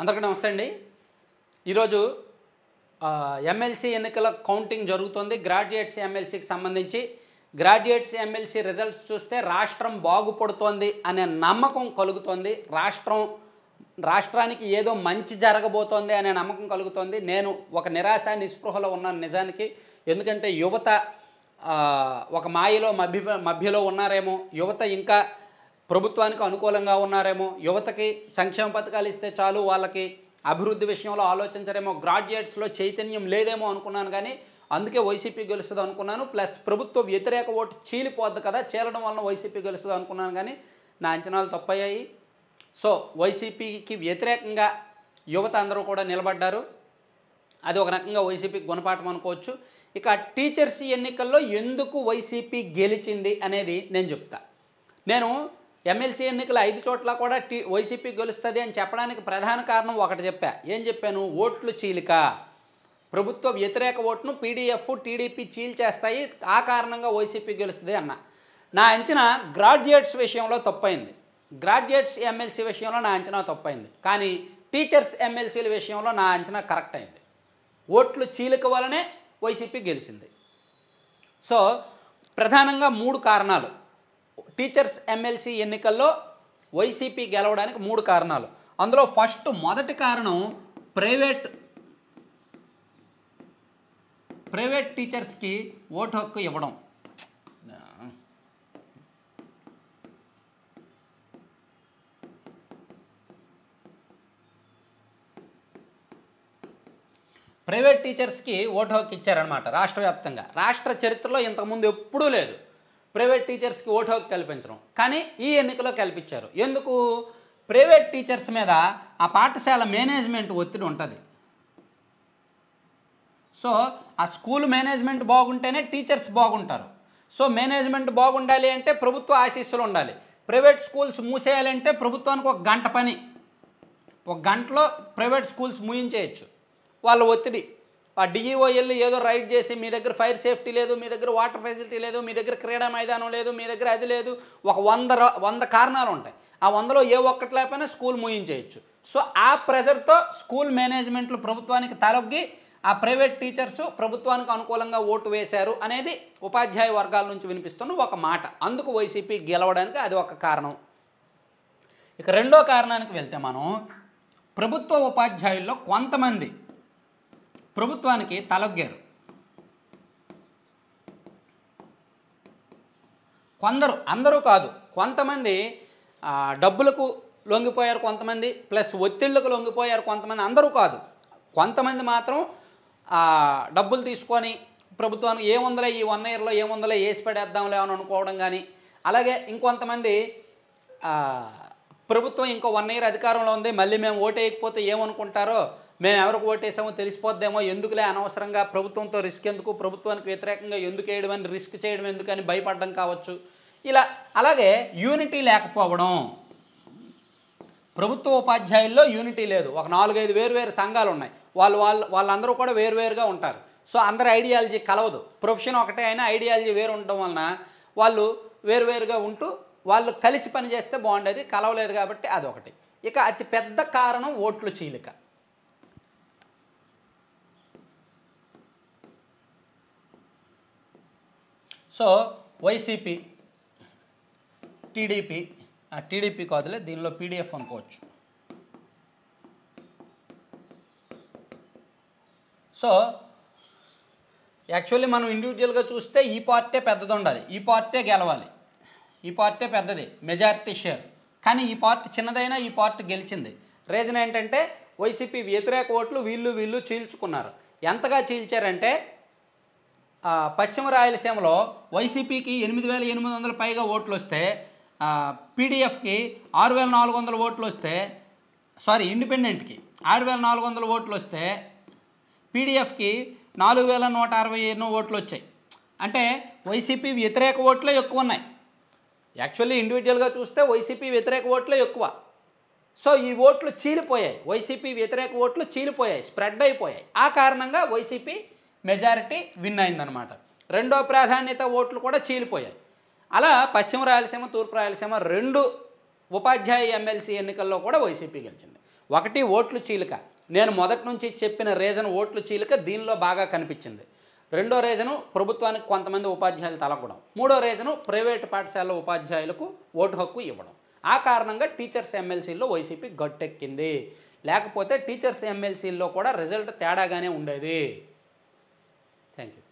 అందరికీ నమస్తే అండి ఈరోజు ఎమ్మెల్సీ ఎన్నికల కౌంటింగ్ జరుగుతుంది గ్రాడ్యుయేట్స్ ఎమ్మెల్సీకి సంబంధించి గ్రాడ్యుయేట్స్ ఎమ్మెల్సీ రిజల్ట్స్ చూస్తే రాష్ట్రం బాగుపడుతోంది అనే నమ్మకం కలుగుతోంది రాష్ట్రం రాష్ట్రానికి ఏదో మంచి జరగబోతోంది అనే నమ్మకం కలుగుతోంది నేను ఒక నిరాశ నిస్పృహలో ఉన్నాను నిజానికి ఎందుకంటే యువత ఒక మాయలో మభ్య మధ్యలో ఉన్నారేమో యువత ఇంకా ప్రభుత్వానికి అనుకూలంగా ఉన్నారేమో యువతకి సంక్షేమ పథకాలు ఇస్తే చాలు వాళ్ళకి అభివృద్ధి విషయంలో ఆలోచించరేమో గ్రాడ్యుయేట్స్లో చైతన్యం లేదేమో అనుకున్నాను కానీ అందుకే వైసీపీ గెలుస్తుంది అనుకున్నాను ప్లస్ ప్రభుత్వ వ్యతిరేక ఓటు చీలిపోద్ది కదా చీలడం వలన వైసీపీ గెలుస్తుంది అనుకున్నాను కానీ నా అంచనాలు తప్పయ్యాయి సో వైసీపీకి వ్యతిరేకంగా యువత అందరూ కూడా నిలబడ్డారు అది ఒక రకంగా వైసీపీకి గుణపాఠం అనుకోవచ్చు ఇక టీచర్స్ ఎన్నికల్లో ఎందుకు వైసీపీ గెలిచింది అనేది నేను చెప్తా నేను ఎమ్మెల్సీ ఎన్నికలు ఐదు చోట్ల కూడా టీ వైసీపీ గెలుస్తుంది అని చెప్పడానికి ప్రధాన కారణం ఒకటి చెప్పా ఏం చెప్పాను ఓట్లు చీలిక ప్రభుత్వ వ్యతిరేక ఓట్ను పీడీఎఫ్ టీడీపీ చీల్చేస్తాయి ఆ కారణంగా వైసీపీ గెలుస్తుంది అన్న నా అంచనా గ్రాడ్యుయేట్స్ విషయంలో తప్పైంది గ్రాడ్యుయేట్స్ ఎమ్మెల్సీ విషయంలో నా అంచనా తప్పైంది కానీ టీచర్స్ ఎమ్మెల్సీల విషయంలో నా అంచనా కరెక్ట్ అయింది ఓట్లు చీలిక వలనే వైసీపీ గెలిచింది సో ప్రధానంగా మూడు కారణాలు టీచర్స్ ఎమ్మెల్సీ ఎన్నికల్లో వైసీపీ గెలవడానికి మూడు కారణాలు అందులో ఫస్ట్ మొదటి కారణం ప్రైవేట్ ప్రైవేట్ టీచర్స్కి ఓటు హక్కు ఇవ్వడం ప్రైవేట్ టీచర్స్కి ఓటు హక్కు ఇచ్చారనమాట రాష్ట్ర వ్యాప్తంగా రాష్ట్ర చరిత్రలో ఇంతకుముందు ఎప్పుడూ లేదు ప్రైవేట్ టీచర్స్కి ఓటు హక్కు కల్పించడం కానీ ఈ ఎన్నికలో కల్పించారు ఎందుకు ప్రైవేట్ టీచర్స్ మీద ఆ పాఠశాల మేనేజ్మెంట్ ఒత్తిడి ఉంటుంది సో ఆ స్కూల్ మేనేజ్మెంట్ బాగుంటేనే టీచర్స్ బాగుంటారు సో మేనేజ్మెంట్ బాగుండాలి అంటే ప్రభుత్వ ఆశీస్సులు ఉండాలి ప్రైవేట్ స్కూల్స్ మూసేయాలంటే ప్రభుత్వానికి ఒక గంట పని ఒక గంటలో ప్రైవేట్ స్కూల్స్ మూయించేయచ్చు వాళ్ళ ఒత్తిడి ఆ డిఈఓఎల్ e ఏదో రైడ్ చేసి మీ దగ్గర ఫైర్ సేఫ్టీ లేదు మీ దగ్గర వాటర్ ఫెసిలిటీ లేదు మీ దగ్గర క్రీడా మైదానం లేదు మీ దగ్గర అది లేదు ఒక వంద వంద కారణాలు ఉంటాయి ఆ వందలో ఏ ఒక్కటి లేకపోయినా స్కూల్ ముయించేయచ్చు సో ఆ ప్రెజర్తో స్కూల్ మేనేజ్మెంట్లు ప్రభుత్వానికి తలొగ్గి ఆ ప్రైవేట్ టీచర్స్ ప్రభుత్వానికి అనుకూలంగా ఓటు వేశారు అనేది ఉపాధ్యాయ వర్గాల నుంచి వినిపిస్తున్న ఒక మాట అందుకు వైసీపీ గెలవడానికి అది ఒక కారణం ఇక రెండో కారణానికి వెళ్తే మనం ప్రభుత్వ ఉపాధ్యాయుల్లో కొంతమంది ప్రభుత్వానికి తలొగ్గారు కొందరు అందరూ కాదు కొంతమంది డబ్బులకు లొంగిపోయారు కొంతమంది ప్లస్ ఒత్తిళ్లకు లొంగిపోయారు కొంతమంది అందరూ కాదు కొంతమంది మాత్రం డబ్బులు తీసుకొని ప్రభుత్వానికి ఏముందలే ఈ వన్ ఇయర్లో ఏముందలే వేసి పడేద్దాంలే అని అనుకోవడం కానీ అలాగే ఇంకొంతమంది ప్రభుత్వం ఇంకో వన్ ఇయర్ అధికారంలో ఉంది మళ్ళీ మేము ఓటేయకపోతే ఏమనుకుంటారో మేము ఎవరికి ఓటేసామో తెలిసిపోద్దేమో ఎందుకులే అనవసరంగా ప్రభుత్వంతో రిస్క్ ఎందుకు ప్రభుత్వానికి వ్యతిరేకంగా ఎందుకు వేయడం రిస్క్ చేయడం ఎందుకని భయపడడం కావచ్చు ఇలా అలాగే యూనిటీ లేకపోవడం ప్రభుత్వ ఉపాధ్యాయుల్లో యూనిటీ లేదు ఒక నాలుగైదు వేరువేరు సంఘాలు ఉన్నాయి వాళ్ళు వాళ్ళు వాళ్ళందరూ కూడా వేరువేరుగా ఉంటారు సో అందరి ఐడియాలజీ కలవదు ప్రొఫెషన్ ఒకటే అయినా ఐడియాలజీ వేరు ఉండడం వలన వాళ్ళు వేరువేరుగా ఉంటూ వాళ్ళు కలిసి పనిచేస్తే బాగుండేది కలవలేదు కాబట్టి అదొకటి ఇక అతి పెద్ద కారణం ఓట్లు చీలిక సో వైసీపీ టీడీపీ టీడీపీ కాదులే దీనిలో పీడిఎఫ్ అనుకోవచ్చు సో యాక్చువల్లీ మనం ఇండివిజువల్గా చూస్తే ఈ పార్టీ పెద్దది ఉండాలి ఈ పార్టీ గెలవాలి ఈ పార్టీ పెద్దది మెజారిటీ షేర్ కానీ ఈ పార్టీ చిన్నదైనా ఈ పార్టీ గెలిచింది రీజన్ ఏంటంటే వైసీపీ వ్యతిరేక ఓట్లు వీళ్ళు వీళ్ళు చీల్చుకున్నారు ఎంతగా చీల్చారంటే పశ్చిమ రాయలసీమలో వైసీపీకి ఎనిమిది వేల ఎనిమిది వందల పైగా ఓట్లు వస్తే పీడిఎఫ్కి ఆరు వేల నాలుగు వందల ఓట్లు వస్తే సారీ ఇండిపెండెంట్కి ఆరు వేల నాలుగు వందల ఓట్లు వస్తే పీడిఎఫ్కి నాలుగు వేల నూట అరవై ఎన్నో ఓట్లు వచ్చాయి అంటే వైసీపీ వ్యతిరేక ఓట్లే ఎక్కువ ఉన్నాయి యాక్చువల్లీ ఇండివిజువల్గా చూస్తే వైసీపీ వ్యతిరేక ఓట్లే ఎక్కువ సో ఈ ఓట్లు చీలిపోయాయి వైసీపీ వ్యతిరేక ఓట్లు చీలిపోయాయి స్ప్రెడ్ అయిపోయాయి ఆ కారణంగా వైసీపీ మెజారిటీ విన్ అయిందనమాట రెండో ప్రాధాన్యత ఓట్లు కూడా చీలిపోయాయి అలా పశ్చిమ రాయలసీమ తూర్పు రాయలసీమ రెండు ఉపాధ్యాయ ఎమ్మెల్సీ ఎన్నికల్లో కూడా వైసీపీ గెలిచింది ఒకటి ఓట్లు చీలిక నేను మొదటి నుంచి చెప్పిన రీజన్ ఓట్లు చీలిక దీనిలో బాగా కనిపించింది రెండో రీజను ప్రభుత్వానికి కొంతమంది ఉపాధ్యాయులు తలగడం మూడో రీజను ప్రైవేటు పాఠశాల ఉపాధ్యాయులకు ఓటు హక్కు ఇవ్వడం ఆ కారణంగా టీచర్స్ ఎమ్మెల్సీల్లో వైసీపీ గట్టెక్కింది లేకపోతే టీచర్స్ ఎమ్మెల్సీల్లో కూడా రిజల్ట్ తేడాగానే ఉండేది Thank you.